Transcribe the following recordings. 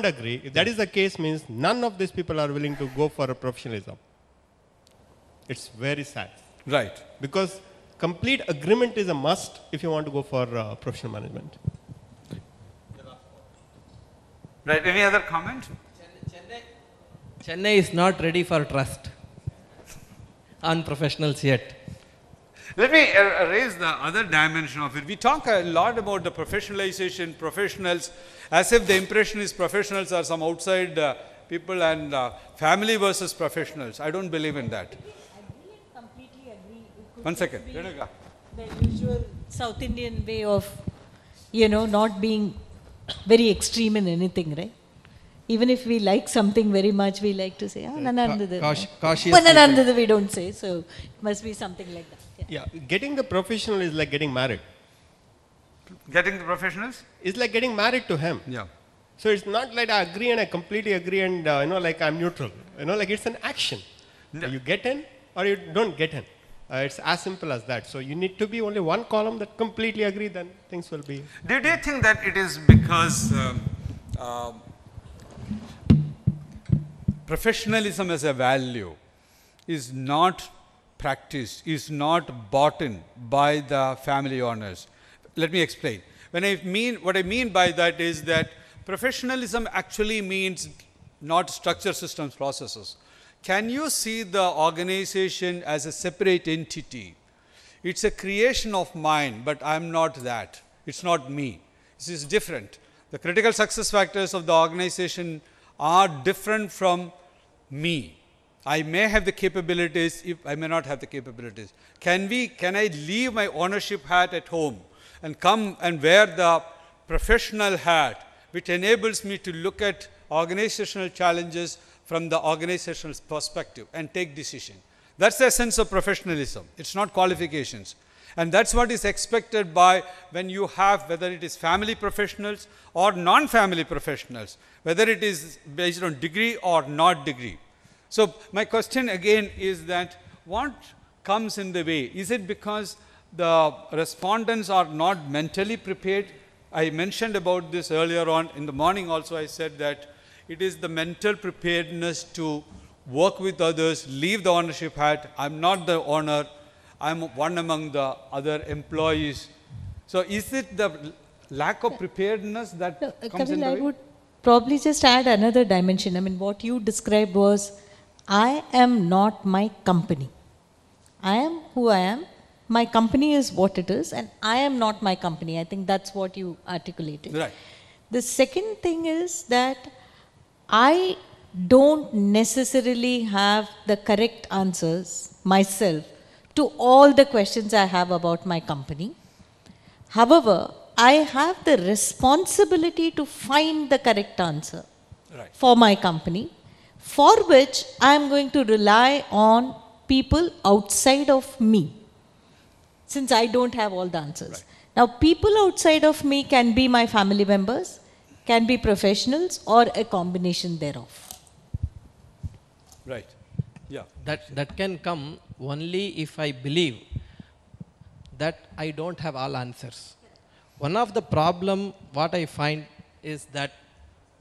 don't agree, if that is the case, means none of these people are willing to go for a professionalism. It's very sad. Right. Because complete agreement is a must if you want to go for uh, professional management. Right. Any other comment? Chennai, Chennai is not ready for trust Unprofessionals yet. Let me er, raise the other dimension of it. We talk a lot about the professionalization, professionals, as if the impression is professionals are some outside uh, people and uh, family versus professionals. I don't believe in that. I completely agree. One second. The usual South Indian way of, you know, not being very extreme in anything, right? Even if we like something very much, we like to say, ah, nanandada. Kashi, Kashi we don't say, so it must be something like that. Yeah, getting the professional is like getting married. Getting the professionals? It's like getting married to him. Yeah. So it's not like I agree and I completely agree and uh, you know like I'm neutral. You know like it's an action. No. You get in or you don't get in. Uh, it's as simple as that. So you need to be only one column that completely agree. Then things will be. Did you think that it is because uh, professionalism as a value is not practice is not bought in by the family owners. Let me explain. When I mean what I mean by that is that professionalism actually means not structure systems processes. Can you see the organization as a separate entity? It's a creation of mine, but I'm not that. It's not me. This is different. The critical success factors of the organization are different from me. I may have the capabilities, if I may not have the capabilities. Can we, can I leave my ownership hat at home and come and wear the professional hat, which enables me to look at organizational challenges from the organizational perspective and take decision. That's the sense of professionalism. It's not qualifications. And that's what is expected by when you have, whether it is family professionals or non-family professionals, whether it is based on degree or not degree. So, my question again is that what comes in the way? Is it because the respondents are not mentally prepared? I mentioned about this earlier on in the morning also I said that it is the mental preparedness to work with others, leave the ownership hat, I'm not the owner, I'm one among the other employees. So is it the lack of preparedness that no, uh, comes in the way? I would probably just add another dimension. I mean, what you described was I am not my company. I am who I am. My company is what it is, and I am not my company. I think that's what you articulated. Right. The second thing is that I don't necessarily have the correct answers myself to all the questions I have about my company. However, I have the responsibility to find the correct answer right. for my company for which I am going to rely on people outside of me, since I don't have all the answers. Right. Now, people outside of me can be my family members, can be professionals, or a combination thereof. Right. Yeah. That, that can come only if I believe that I don't have all answers. One of the problem what I find is that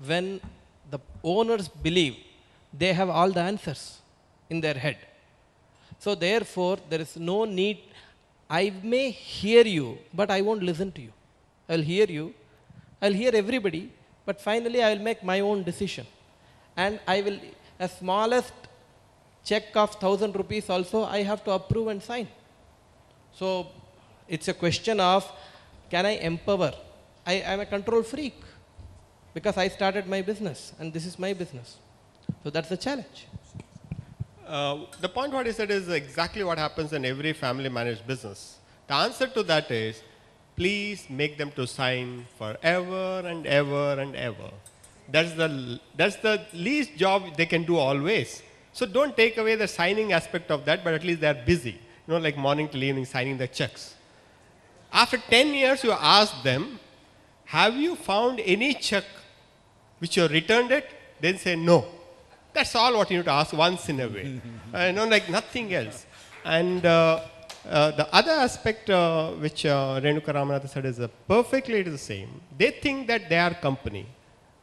when the owners believe they have all the answers in their head. So therefore, there is no need. I may hear you, but I won't listen to you. I'll hear you. I'll hear everybody, but finally I will make my own decision. And I will, a smallest check of 1000 rupees also, I have to approve and sign. So it's a question of can I empower? I am a control freak because I started my business and this is my business. So that's the challenge. Uh, the point what he said is exactly what happens in every family managed business. The answer to that is, please make them to sign forever and ever and ever. That's the, that's the least job they can do always. So don't take away the signing aspect of that, but at least they're busy. You know, like morning to evening signing the checks. After 10 years, you ask them, have you found any check which you returned it? Then say no. That's all what you need to ask once in a way. uh, you know, like nothing else. And uh, uh, the other aspect uh, which uh, Renuka Ramanath said is uh, perfectly it is the same. They think that they are company.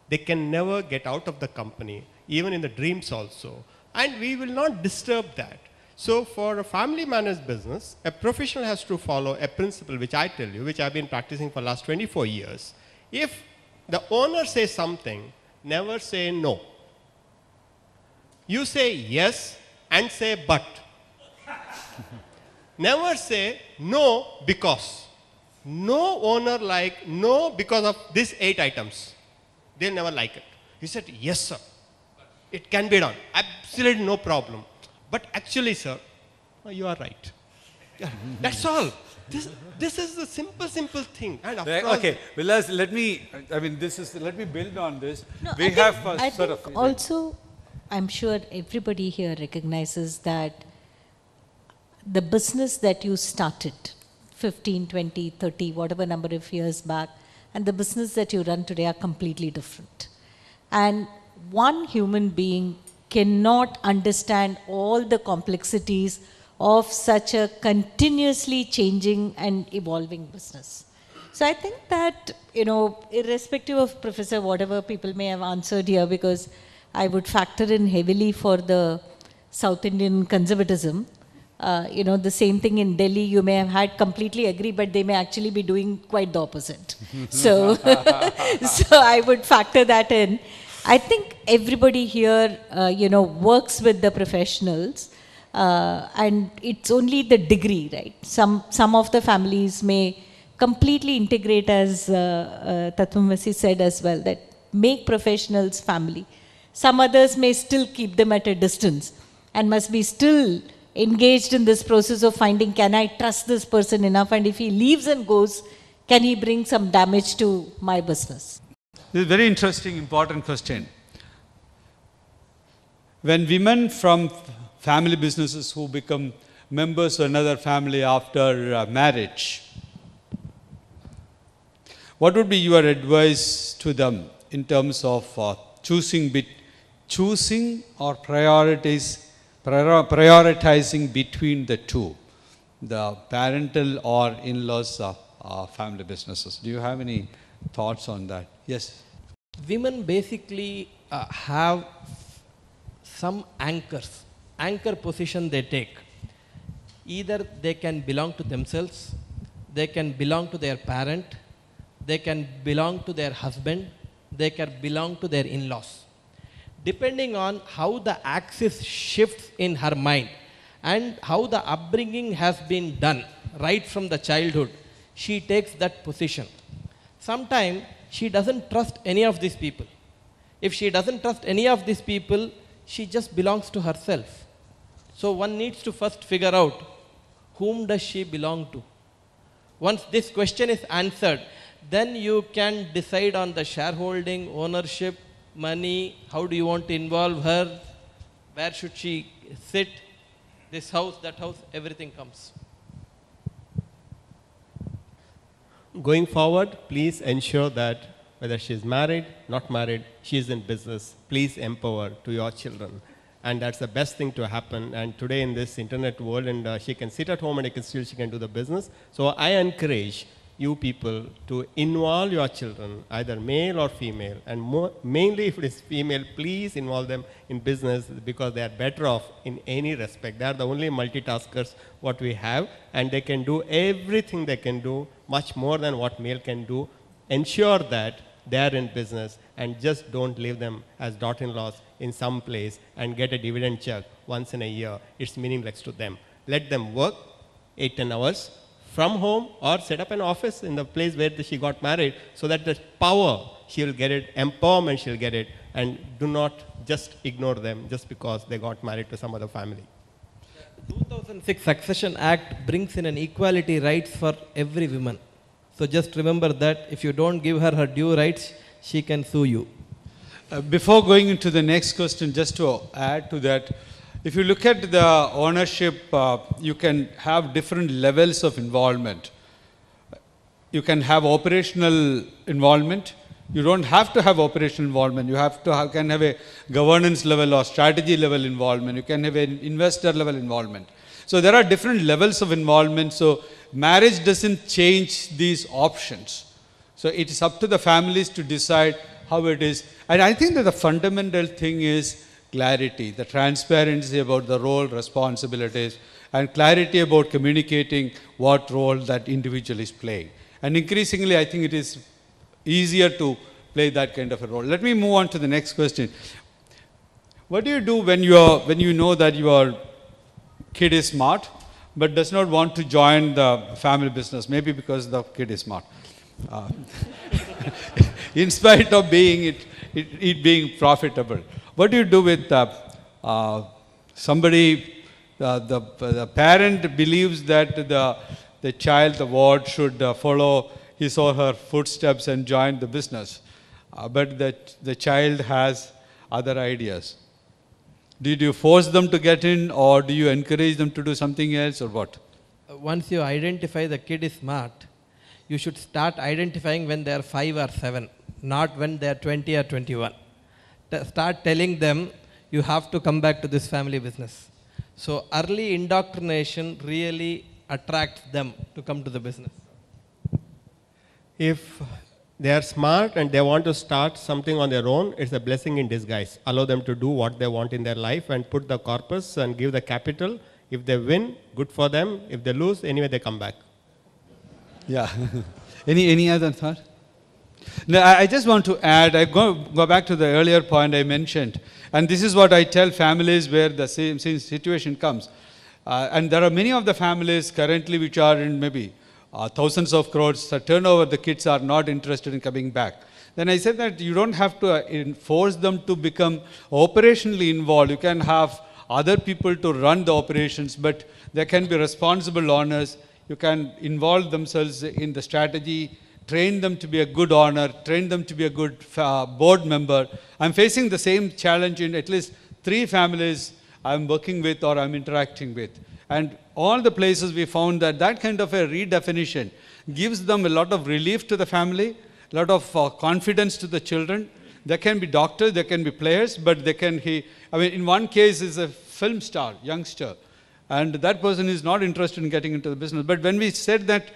They can never get out of the company, even in the dreams also. And we will not disturb that. So for a family managed business, a professional has to follow a principle which I tell you, which I've been practicing for last 24 years. If the owner says something, never say no. You say yes and say but. Never say no because. No owner like no because of these eight items. They'll never like it. He said yes sir. It can be done. Absolutely no problem. But actually sir, oh, you are right. That's all. This, this is the simple, simple thing. And right, okay, well, let me, I mean, this is, let me build on this. No, we I have think, sort think of. Also, I'm sure everybody here recognizes that the business that you started 15, 20, 30, whatever number of years back, and the business that you run today are completely different. And one human being cannot understand all the complexities of such a continuously changing and evolving business. So I think that, you know, irrespective of Professor, whatever people may have answered here, because I would factor in heavily for the South Indian conservatism. Uh, you know, the same thing in Delhi, you may have had completely agree, but they may actually be doing quite the opposite. so, so I would factor that in. I think everybody here, uh, you know, works with the professionals, uh, and it's only the degree, right? Some some of the families may completely integrate, as uh, uh said as well, that make professionals family. Some others may still keep them at a distance and must be still engaged in this process of finding can I trust this person enough and if he leaves and goes, can he bring some damage to my business? This is a very interesting, important question. When women from family businesses who become members of another family after uh, marriage, what would be your advice to them in terms of uh, choosing between choosing or prioritizing between the two, the parental or in-laws uh, uh, family businesses. Do you have any thoughts on that? Yes. Women basically uh, have some anchors, anchor position they take. Either they can belong to themselves, they can belong to their parent, they can belong to their husband, they can belong to their in-laws depending on how the axis shifts in her mind and how the upbringing has been done right from the childhood, she takes that position. Sometimes she doesn't trust any of these people. If she doesn't trust any of these people, she just belongs to herself. So one needs to first figure out whom does she belong to. Once this question is answered, then you can decide on the shareholding, ownership, money, how do you want to involve her, where should she sit, this house, that house, everything comes. Going forward, please ensure that whether she is married, not married, she is in business. Please empower to your children. And that's the best thing to happen. And today in this internet world, and uh, she can sit at home and she can still she can do the business. So I encourage you people to involve your children, either male or female, and more, mainly if it is female, please involve them in business because they are better off in any respect. They are the only multitaskers what we have, and they can do everything they can do, much more than what male can do. Ensure that they are in business and just don't leave them as daughter-in-laws in some place and get a dividend check once in a year. It's meaningless to them. Let them work eight ten 10 hours, from home or set up an office in the place where she got married so that the power, she will get it, empowerment, she'll get it, and do not just ignore them just because they got married to some other family. 2006 Succession Act brings in an equality rights for every woman. So just remember that if you don't give her her due rights, she can sue you. Uh, before going into the next question, just to add to that, if you look at the ownership, uh, you can have different levels of involvement. You can have operational involvement. You don't have to have operational involvement. You have to have, can have a governance level or strategy level involvement. You can have an investor level involvement. So there are different levels of involvement. So marriage doesn't change these options. So it is up to the families to decide how it is. And I think that the fundamental thing is clarity, the transparency about the role, responsibilities, and clarity about communicating what role that individual is playing. And increasingly, I think it is easier to play that kind of a role. Let me move on to the next question. What do you do when, you are, when you know that your kid is smart, but does not want to join the family business, maybe because the kid is smart? Uh, in spite of being it, it, it being profitable. What do you do with uh, uh, somebody, uh, the, the parent believes that the, the child, the ward, should follow his or her footsteps and join the business. but the, the child has other ideas. Did you force them to get in or do you encourage them to do something else or what? Once you identify the kid is smart, you should start identifying when they are 5 or 7, not when they are 20 or 21 start telling them, you have to come back to this family business. So early indoctrination really attracts them to come to the business. If they are smart and they want to start something on their own, it's a blessing in disguise. Allow them to do what they want in their life and put the corpus and give the capital. If they win, good for them. If they lose, anyway, they come back. Yeah. any, any other thought? Now I just want to add, I go, go back to the earlier point I mentioned, and this is what I tell families where the same, same situation comes. Uh, and there are many of the families currently which are in maybe uh, thousands of crores So, turnover, the kids are not interested in coming back. Then I said that you don't have to uh, force them to become operationally involved. You can have other people to run the operations, but they can be responsible owners. You can involve themselves in the strategy train them to be a good owner. train them to be a good uh, board member. I'm facing the same challenge in at least three families I'm working with or I'm interacting with. And all the places we found that that kind of a redefinition gives them a lot of relief to the family, a lot of uh, confidence to the children. They can be doctors, they can be players, but they can, he, I mean, in one case is a film star, youngster, and that person is not interested in getting into the business. But when we said that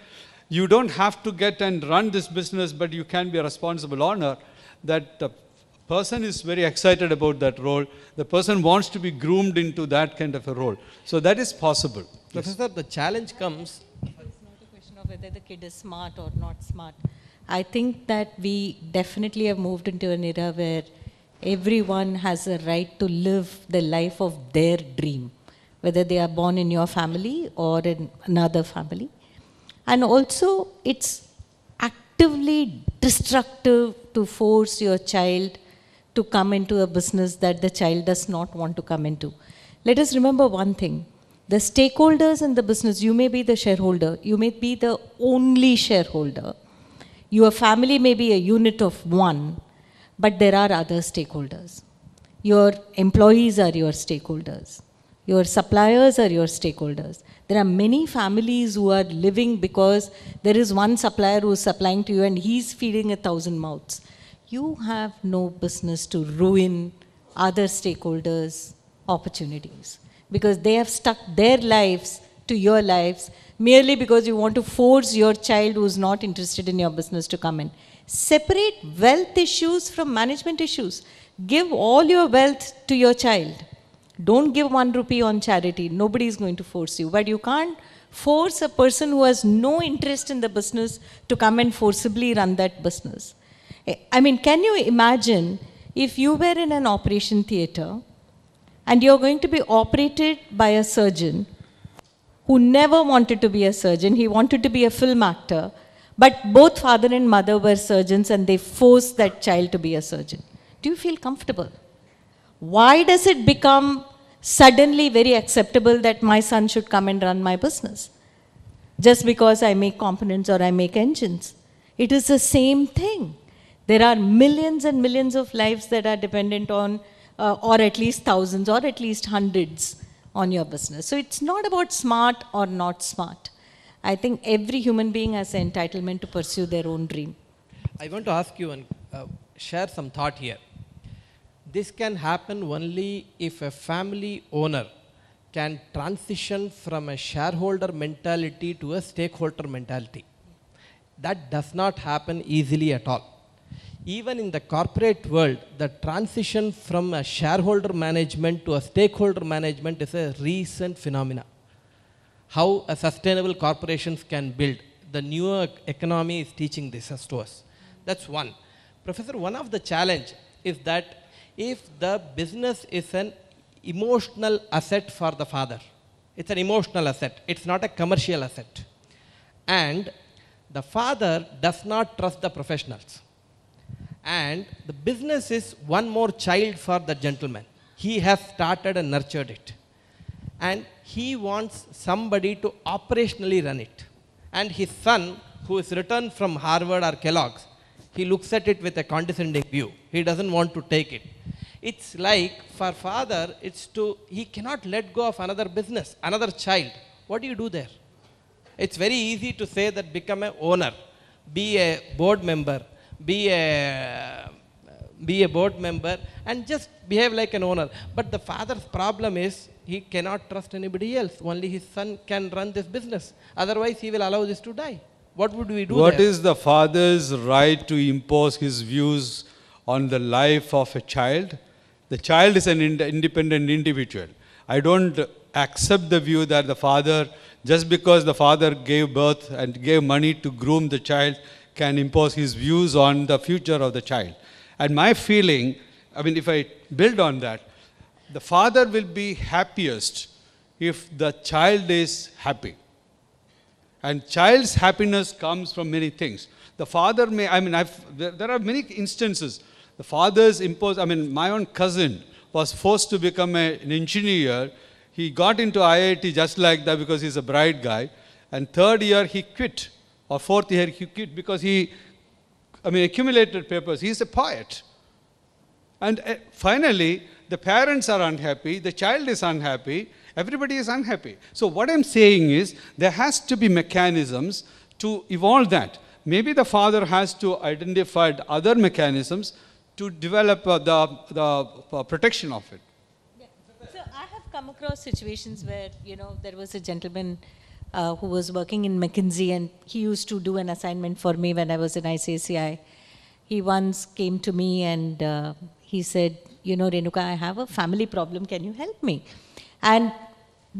you don't have to get and run this business, but you can be a responsible owner, that the uh, person is very excited about that role. The person wants to be groomed into that kind of a role. So that is possible. Professor, yes. the challenge comes. It's not a question of whether the kid is smart or not smart. I think that we definitely have moved into an era where everyone has a right to live the life of their dream, whether they are born in your family or in another family and also it's actively destructive to force your child to come into a business that the child does not want to come into. Let us remember one thing. The stakeholders in the business, you may be the shareholder, you may be the only shareholder. Your family may be a unit of one, but there are other stakeholders. Your employees are your stakeholders. Your suppliers are your stakeholders. There are many families who are living because there is one supplier who is supplying to you and he's feeding a thousand mouths. You have no business to ruin other stakeholders' opportunities because they have stuck their lives to your lives merely because you want to force your child who's not interested in your business to come in. Separate wealth issues from management issues. Give all your wealth to your child. Don't give one rupee on charity. Nobody is going to force you. But you can't force a person who has no interest in the business to come and forcibly run that business. Eh, I mean, can you imagine if you were in an operation theater and you're going to be operated by a surgeon who never wanted to be a surgeon, he wanted to be a film actor, but both father and mother were surgeons and they forced that child to be a surgeon. Do you feel comfortable? Why does it become suddenly very acceptable that my son should come and run my business? Just because I make components or I make engines. It is the same thing. There are millions and millions of lives that are dependent on, uh, or at least thousands, or at least hundreds on your business. So it's not about smart or not smart. I think every human being has an entitlement to pursue their own dream. I want to ask you and uh, share some thought here. This can happen only if a family owner can transition from a shareholder mentality to a stakeholder mentality. That does not happen easily at all. Even in the corporate world, the transition from a shareholder management to a stakeholder management is a recent phenomena. How a sustainable corporations can build. The newer economy is teaching this to us. That's one. Professor, one of the challenge is that if the business is an emotional asset for the father. It's an emotional asset. It's not a commercial asset. And the father does not trust the professionals. And the business is one more child for the gentleman. He has started and nurtured it. And he wants somebody to operationally run it. And his son, who is returned from Harvard or Kellogg's, he looks at it with a condescending view. He doesn't want to take it. It's like for father, it's to, he cannot let go of another business, another child. What do you do there? It's very easy to say that become a owner, be a board member, be a be a board member and just behave like an owner. But the father's problem is he cannot trust anybody else. Only his son can run this business. Otherwise, he will allow this to die what would we do What there? is the father's right to impose his views on the life of a child? The child is an ind independent individual. I don't accept the view that the father, just because the father gave birth and gave money to groom the child, can impose his views on the future of the child. And my feeling, I mean, if I build on that, the father will be happiest if the child is happy. And child's happiness comes from many things. The father may, I mean, I've, there, are many instances. The father's imposed, I mean, my own cousin was forced to become a, an engineer. He got into IIT just like that because he's a bright guy. And third year he quit, or fourth year he quit because he, I mean, accumulated papers. He's a poet. And eh, finally, the parents are unhappy, the child is unhappy, everybody is unhappy. So what I'm saying is there has to be mechanisms to evolve that. Maybe the father has to identify other mechanisms to develop uh, the, the uh, protection of it. So I have come across situations where, you know, there was a gentleman uh, who was working in McKinsey and he used to do an assignment for me when I was in ICCI. He once came to me and uh, he said, you know, Renuka, I have a family problem. Can you help me? And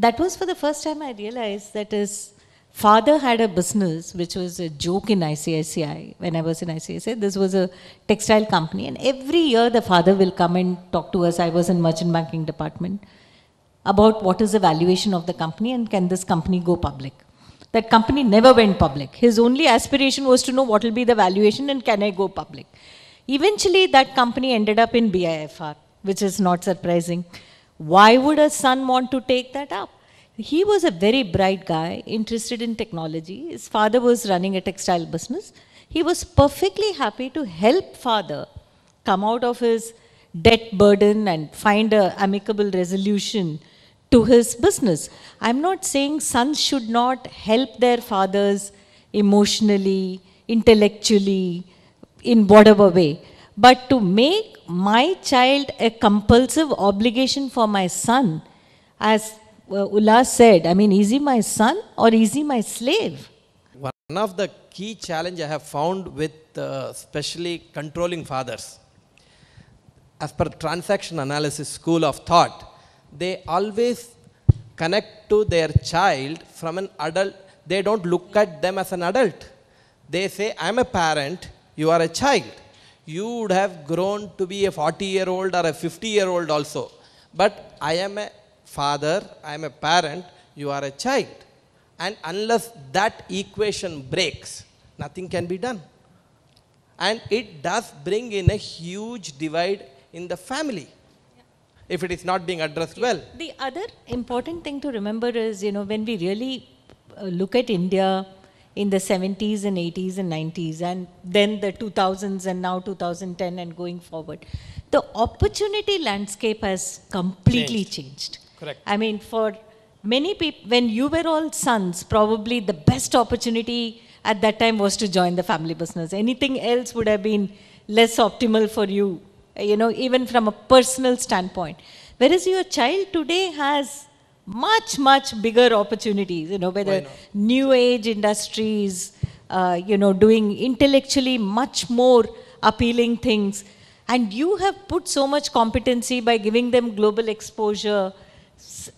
that was for the first time I realized that his father had a business which was a joke in ICICI when I was in ICICI. This was a textile company, and every year the father will come and talk to us. I was in merchant banking department about what is the valuation of the company and can this company go public. That company never went public. His only aspiration was to know what will be the valuation and can I go public. Eventually, that company ended up in BIFR, which is not surprising. Why would a son want to take that up? He was a very bright guy, interested in technology. His father was running a textile business. He was perfectly happy to help father come out of his debt burden and find a amicable resolution to his business. I'm not saying sons should not help their fathers emotionally, intellectually, in whatever way. But to make my child a compulsive obligation for my son, as uh, Ullah said, I mean, is he my son or is he my slave? One of the key challenge I have found with uh, especially controlling fathers, as per transaction analysis school of thought, they always connect to their child from an adult. They don't look at them as an adult. They say, I'm a parent, you are a child you would have grown to be a 40 year old or a 50 year old also. But I am a father, I am a parent, you are a child. And unless that equation breaks, nothing can be done. And it does bring in a huge divide in the family if it is not being addressed well. The other important thing to remember is, you know, when we really uh, look at India in the 70s and 80s and 90s, and then the 2000s and now 2010 and going forward. The opportunity landscape has completely changed. changed. Correct. I mean, for many people, when you were all sons, probably the best opportunity at that time was to join the family business. Anything else would have been less optimal for you, you know, even from a personal standpoint. Whereas your child today has much, much bigger opportunities, you know, whether new age industries, uh, you know, doing intellectually much more appealing things. And you have put so much competency by giving them global exposure,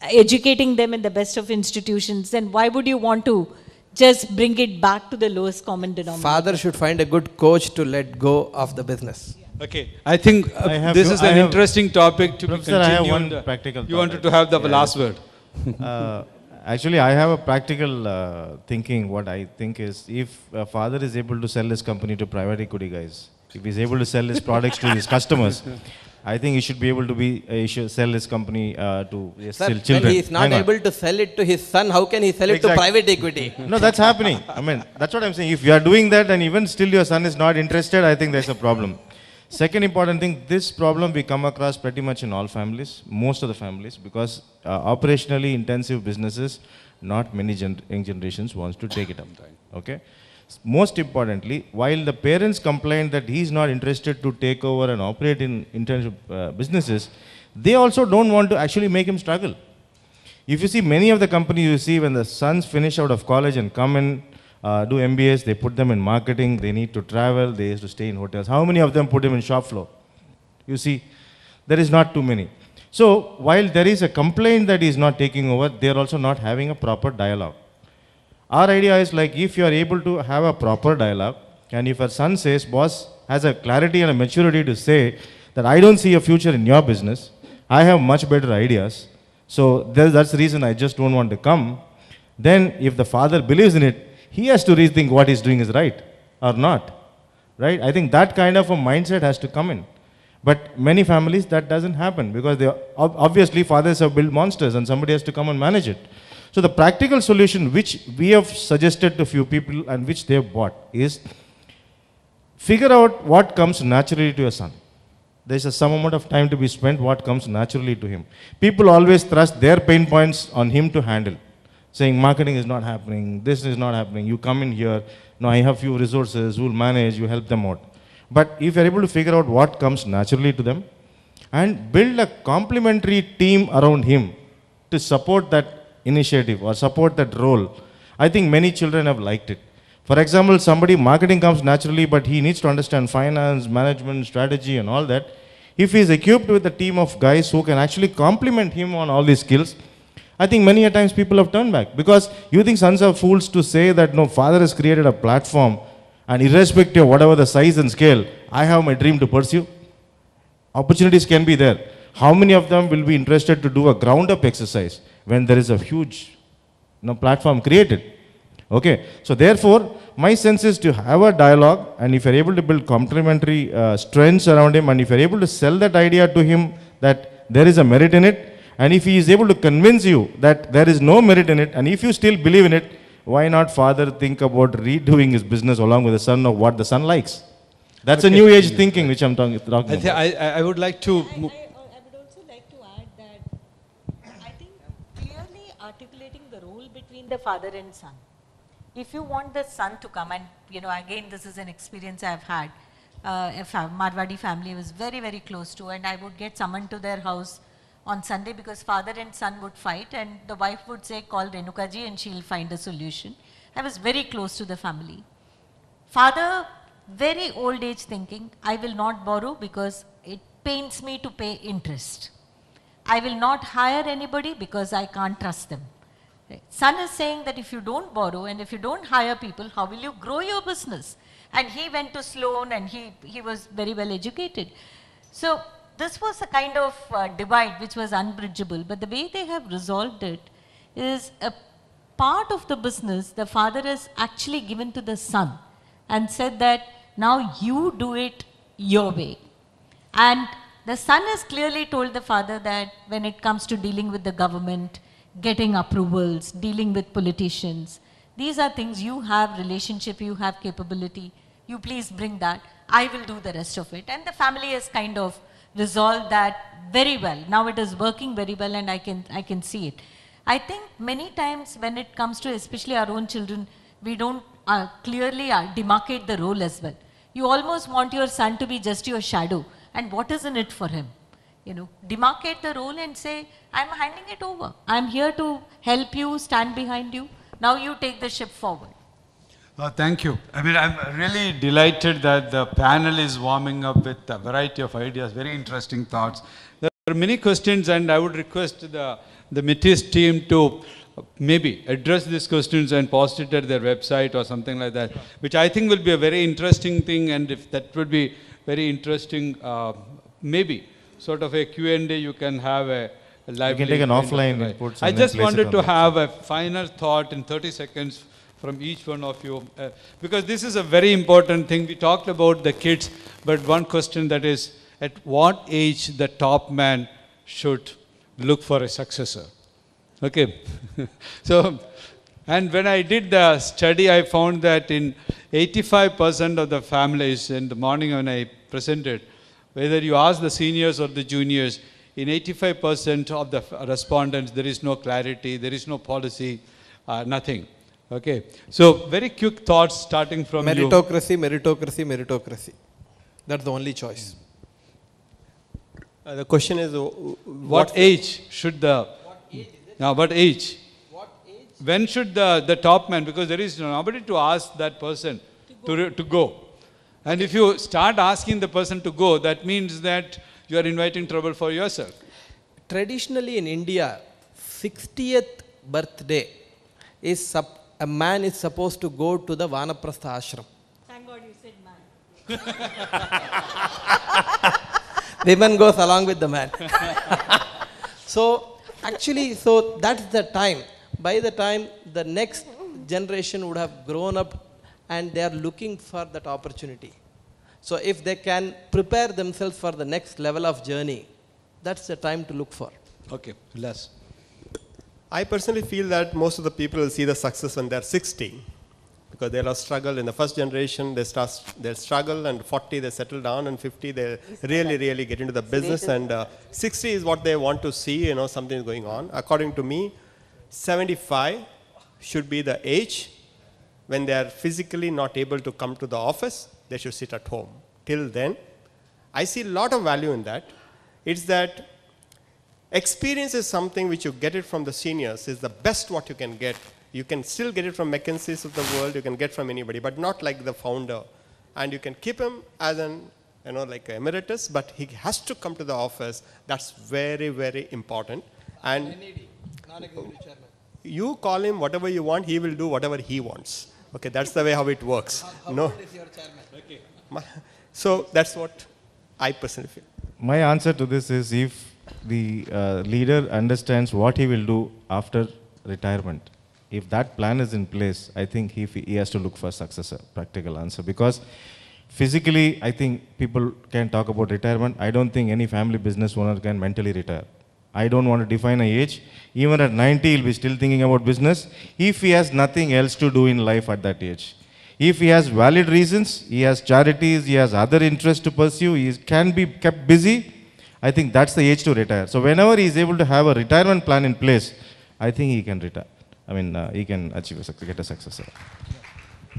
educating them in the best of institutions, then why would you want to just bring it back to the lowest common denominator? Father should find a good coach to let go of the business. Okay, I think uh, I this to, is an interesting topic to Professor, be continued. I have one practical. You wanted to have the yeah. last word. Uh, actually, I have a practical uh, thinking. What I think is, if a father is able to sell his company to private equity guys, if he's able to sell his products to his customers, I think he should be able to be uh, he should sell his company uh, to yes, Sir, children. When he is not Hang able on. to sell it to his son, how can he sell exactly. it to private equity? no, that's happening. I mean, that's what I'm saying. If you are doing that and even still your son is not interested, I think there's a problem. Second important thing, this problem we come across pretty much in all families, most of the families, because uh, operationally intensive businesses, not many gen generations wants to take it up. Okay. Most importantly, while the parents complain that he's not interested to take over and operate in intensive uh, businesses, they also don't want to actually make him struggle. If you see many of the companies you see when the sons finish out of college and come in, uh, do MBAs, they put them in marketing, they need to travel, they used to stay in hotels. How many of them put them in shop floor? You see, there is not too many. So while there is a complaint that is not taking over, they are also not having a proper dialogue. Our idea is like if you are able to have a proper dialogue and if a son says, boss has a clarity and a maturity to say that I don't see a future in your business, I have much better ideas, so that's the reason I just don't want to come, then if the father believes in it, he has to rethink what he's doing is right or not. Right? I think that kind of a mindset has to come in. But many families, that doesn't happen because they obviously fathers have built monsters and somebody has to come and manage it. So the practical solution which we have suggested to few people and which they have bought is figure out what comes naturally to your son. There's a some amount of time to be spent what comes naturally to him. People always thrust their pain points on him to handle saying marketing is not happening, this is not happening, you come in here, now I have few resources, we'll manage, you help them out. But if you're able to figure out what comes naturally to them and build a complementary team around him to support that initiative or support that role, I think many children have liked it. For example, somebody, marketing comes naturally, but he needs to understand finance, management, strategy and all that. If he's equipped with a team of guys who can actually complement him on all these skills, I think many a times people have turned back because you think sons are fools to say that no, father has created a platform and irrespective of whatever the size and scale, I have my dream to pursue. Opportunities can be there. How many of them will be interested to do a ground up exercise when there is a huge you know, platform created? Okay, so therefore, my sense is to have a dialogue and if you're able to build complementary uh, strengths around him and if you're able to sell that idea to him that there is a merit in it, and if he is able to convince you that there is no merit in it, and if you still believe in it, why not father think about redoing his business along with the son of what the son likes? That's okay. a new age thinking which I'm talking, talking I about. I, I would like to... I, I, I, would also like to add that I think clearly articulating the role between the father and son. If you want the son to come and, you know, again, this is an experience I've had. Uh, a uh, Marwadi family was very, very close to and I would get summoned to their house on Sunday because father and son would fight and the wife would say, call Renuka ji and she'll find a solution. I was very close to the family. Father, very old age thinking, I will not borrow because it pains me to pay interest. I will not hire anybody because I can't trust them. Right. Son is saying that if you don't borrow and if you don't hire people, how will you grow your business? And he went to Sloan and he, he was very well educated. So this was a kind of uh, divide which was unbridgeable, but the way they have resolved it is a part of the business the father has actually given to the son and said that now you do it your way. And the son has clearly told the father that when it comes to dealing with the government, getting approvals, dealing with politicians, these are things you have relationship, you have capability, you please bring that, I will do the rest of it. And the family has kind of resolved that very well. Now it is working very well and I can, I can see it. I think many times when it comes to especially our own children, we don't uh, clearly uh, demarcate the role as well. You almost want your son to be just your shadow and what is in it for him? You know, demarcate the role and say, I'm handing it over. I'm here to help you, stand behind you. Now you take the ship forward. Uh, thank you. I mean, I'm really delighted that the panel is warming up with a variety of ideas, very interesting thoughts. There are many questions, and I would request the, the MITIS team to uh, maybe address these questions and post it at their website or something like that, which I think will be a very interesting thing, and if that would be very interesting, uh, maybe sort of a Q&A you can have a, a live. You can take an offline input. I just wanted to have a final thought in 30 seconds from each one of you. Uh, because this is a very important thing. We talked about the kids, but one question that is at what age the top man should look for a successor? Okay. so, and when I did the study, I found that in 85% of the families in the morning when I presented, whether you ask the seniors or the juniors, in 85% of the respondents, there is no clarity, there is no policy, uh, nothing. Okay. So, very quick thoughts starting from meritocracy, you. meritocracy, meritocracy. That's the only choice. Uh, the question is, uh, what, age should the now? What age? What age? When should the the top man? Because there is nobody to ask that person to go. to, to go. And if you start asking the person to go, that means that you are inviting trouble for yourself. Traditionally in India, 60th birthday is sub a man is supposed to go to the Vanaprastha ashram. Thank God you said man. Women goes along with the man. so actually, so that's the time. By the time the next generation would have grown up and they are looking for that opportunity. So if they can prepare themselves for the next level of journey, that's the time to look for. Okay, less. I personally feel that most of the people will see the success when they're 60 because they'll have struggled in the first generation, they start, they'll struggle and 40 they settle down and 50 they really, really get into the business and uh, 60 is what they want to see, you know, something is going on. According to me, 75 should be the age when they are physically not able to come to the office, they should sit at home. Till then, I see a lot of value in that. It's that Experience is something which you get it from the seniors, is the best what you can get. You can still get it from McKinsey's of the world, you can get from anybody, but not like the founder. And you can keep him as an, you know, like emeritus, but he has to come to the office. That's very, very important. And you call him whatever you want, he will do whatever he wants. Okay, that's the way how it works. How, how no. Okay. So that's what I personally feel. My answer to this is if the uh, leader understands what he will do after retirement, if that plan is in place, I think he, he has to look for a successor, practical answer. Because physically, I think people can talk about retirement. I don't think any family business owner can mentally retire. I don't want to define an age. Even at 90, he'll be still thinking about business if he has nothing else to do in life at that age. If he has valid reasons, he has charities, he has other interests to pursue, he can be kept busy I think that's the age to retire. So whenever he is able to have a retirement plan in place, I think he can retire. I mean, uh, he can achieve a, get a successor.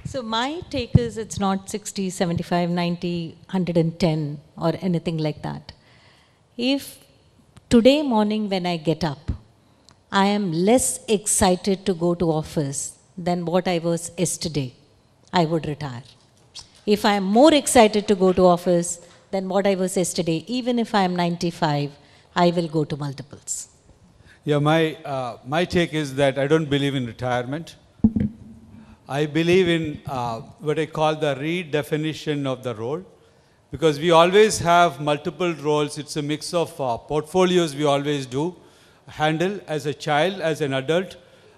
So my take is it's not 60, 75, 90, 110 or anything like that. If today morning when I get up, I am less excited to go to office than what I was yesterday, I would retire. If I am more excited to go to office, than what I was yesterday. Even if I am 95, I will go to multiples. Yeah, my, uh, my take is that I don't believe in retirement. I believe in uh, what I call the redefinition of the role because we always have multiple roles. It's a mix of uh, portfolios we always do handle as a child, as an adult.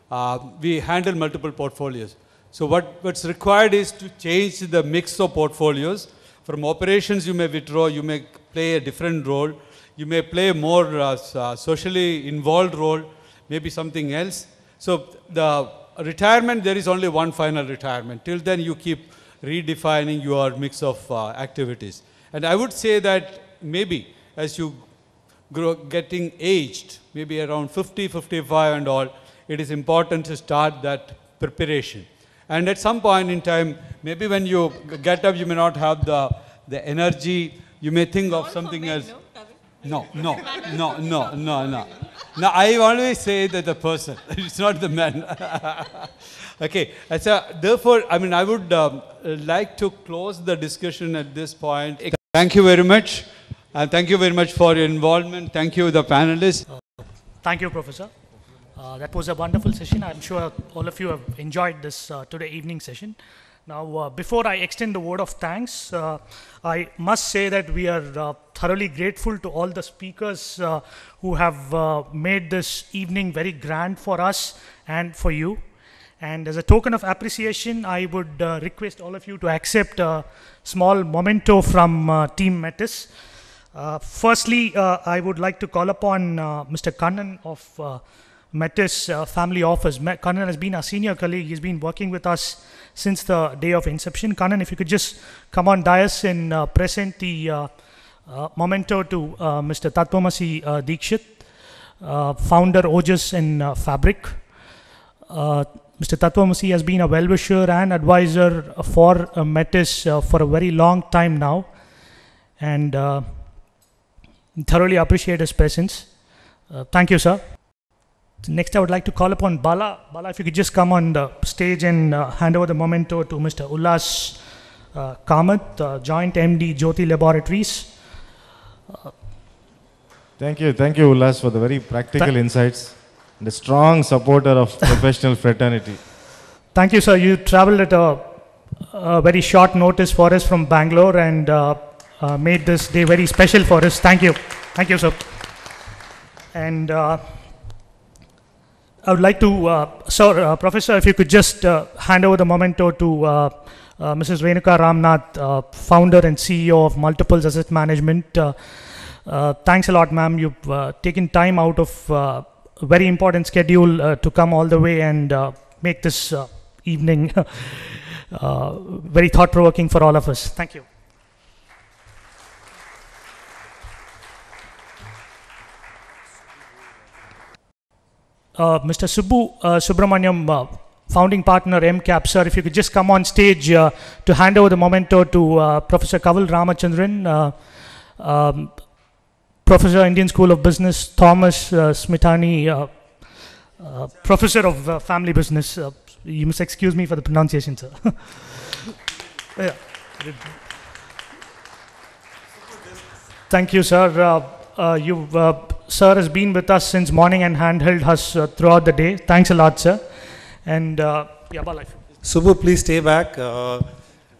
Uh, we handle multiple portfolios. So what, what's required is to change the mix of portfolios from operations, you may withdraw, you may play a different role, you may play a more uh, uh, socially involved role, maybe something else. So the retirement, there is only one final retirement. Till then, you keep redefining your mix of uh, activities. And I would say that maybe as you grow, getting aged, maybe around 50, 55 and all, it is important to start that preparation. And at some point in time, maybe when you get up, you may not have the, the energy. You may think of something else. No, no, no, no, no, no. Now, I always say that the person, it's not the man. okay, so therefore, I mean, I would um, like to close the discussion at this point. Thank you very much. And thank you very much for your involvement. Thank you, the panelists. Thank you, Professor. Uh, that was a wonderful session. I'm sure all of you have enjoyed this uh, today evening session. Now, uh, before I extend the word of thanks, uh, I must say that we are uh, thoroughly grateful to all the speakers uh, who have uh, made this evening very grand for us and for you. And as a token of appreciation, I would request all of you to accept a small memento from Team Metis. firstly, I would like to call upon Mr. Kannan of Metis uh, family office. Kanan has been our senior colleague. He's been working with us since the day of inception. Kanan, if you could just come on dais and uh, present the uh, uh, memento to uh, Mr. Tatwamasi Dikshit, founder Ojas and Fabric. Mr. Tatwamasi has been a well-wisher and advisor for Metis for a very long time now. And thoroughly appreciate his presence. Uh, thank you, sir next, I would like to call upon Bala. Bala, if you could just come on the stage and uh, hand over the memento to Mr. Ullas uh, Kamath, uh, Joint MD, Jyoti Laboratories. Uh, thank you. Thank you, Ullas, for the very practical insights and a strong supporter of professional fraternity. Thank you, sir. You traveled at a, a very short notice for us from Bangalore and uh, uh, made this day very special for us. Thank you. Thank you, sir. And uh, I would like to, uh, sir, uh, Professor, if you could just uh, hand over the memento to uh, uh, Mrs. Renuka Ramnath, uh, founder and CEO of Multiples Asset Management. thanks a lot, ma'am. You've taken time out of a very important schedule to come all the way and make this evening very thought-provoking for all of us. Thank you. Uh, Mr. Subbu uh, Subramaniam, uh, founding partner MCAP, sir, if you could just come on stage to hand over the memento to Professor Kaval Ramachandran, um, Professor Indian School of Business, Thomas Smitani, uh, professor of uh, family business. Uh, you must excuse me for the pronunciation, sir. yeah. Thank you, sir. you sir has been with us since morning and handheld us uh, throughout the day. Thanks a lot, sir. And uh, yeah, life. Subbu, please stay back. Uh,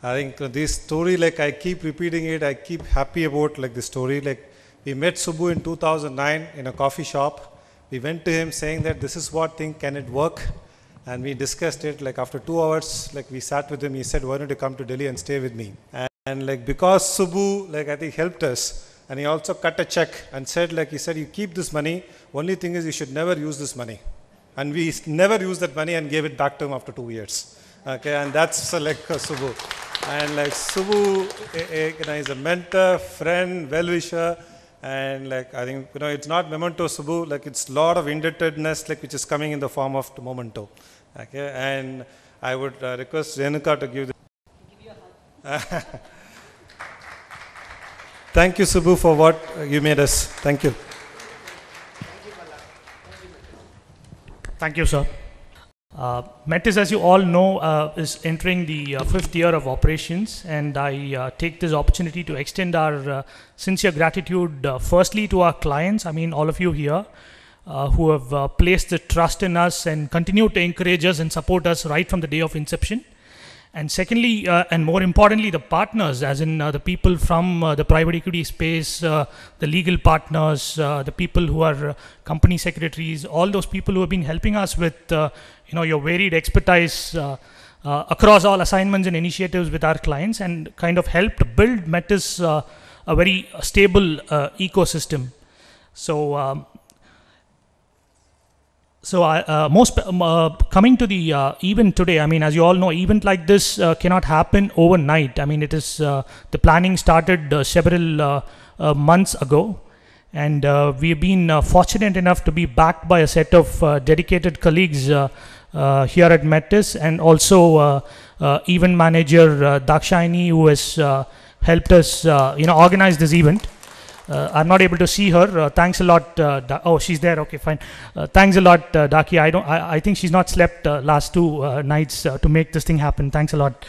I think this story, like I keep repeating it, I keep happy about like the story. Like we met Subbu in 2009 in a coffee shop. We went to him saying that this is what thing can it work, and we discussed it. Like after two hours, like we sat with him. He said, "Why don't you come to Delhi and stay with me?" And, and like because Subbu, like I think helped us and he also cut a check and said, like he said, you keep this money. Only thing is you should never use this money. And we never used that money and gave it back to him after two years. Okay, and that's like subu uh, Subbu. And like Subbu you know, is a mentor, friend, well-wisher. And like I think, you know, it's not memento Subbu, like it's lot of indebtedness like which is coming in the form of memento. Okay, and I would uh, request Renuka to give the... Give you a hug. Thank you, Subbu, for what you made us. Thank you. Thank you, sir. Uh, Metis, as you all know, uh, is entering the uh, fifth year of operations, and I uh, take this opportunity to extend our uh, sincere gratitude, uh, firstly, to our clients, I mean, all of you here, who have placed the trust in us and continue to encourage us and support us right from the day of inception. And secondly, uh, and more importantly, the partners, as in uh, the people from uh, the private equity space, uh, the legal partners, uh, the people who are uh, company secretaries, all those people who have been helping us with, you know, your varied expertise across all assignments and initiatives with our clients, and kind of helped build Metis a very stable ecosystem. So. Um, so uh, most uh, uh, coming to the uh, event today i mean as you all know event like this uh, cannot happen overnight i mean it is uh, the planning started several months ago and we've been fortunate enough to be backed by a set of dedicated colleagues here at metis and also event manager uh, dakshini who has helped us you know organize this event uh, I'm not able to see her. Uh, thanks a lot. Uh, oh, she's there. Okay, fine. thanks a lot, Daki. I don't. I, I, think she's not slept last two nights to make this thing happen. Thanks a lot.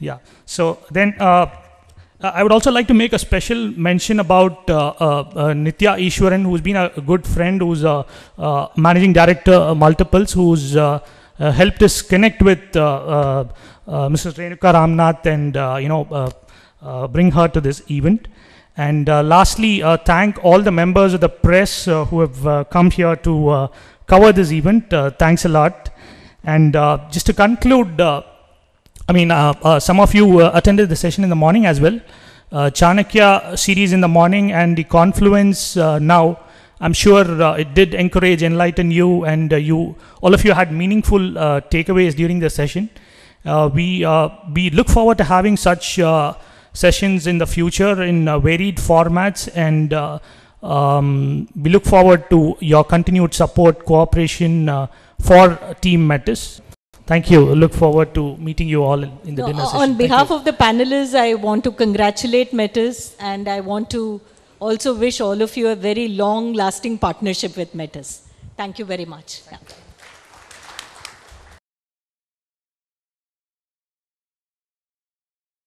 Yeah. So then. I would also like to make a special mention about uh, uh, Nitya Ishwaran, who's been a good friend, who's a uh, managing director multiples, who's helped us connect with Mrs. Renuka Ramnath and you know bring her to this event. And uh, lastly, uh, thank all the members of the press uh, who have come here to cover this event. thanks a lot. And just to conclude, I mean, some of you attended the session in the morning as well. Chanakya series in the morning and the confluence now. I'm sure uh, it did encourage, enlighten you, and uh, you all of you had meaningful uh, takeaways during the session. we we look forward to having such sessions in the future in uh, varied formats and uh, um, we look forward to your continued support, cooperation uh, for Team Metis. Thank you. Look forward to meeting you all in the no, dinner session. On behalf of the panelists, I want to congratulate Metis and I want to also wish all of you a very long lasting partnership with Metis. Thank you very much.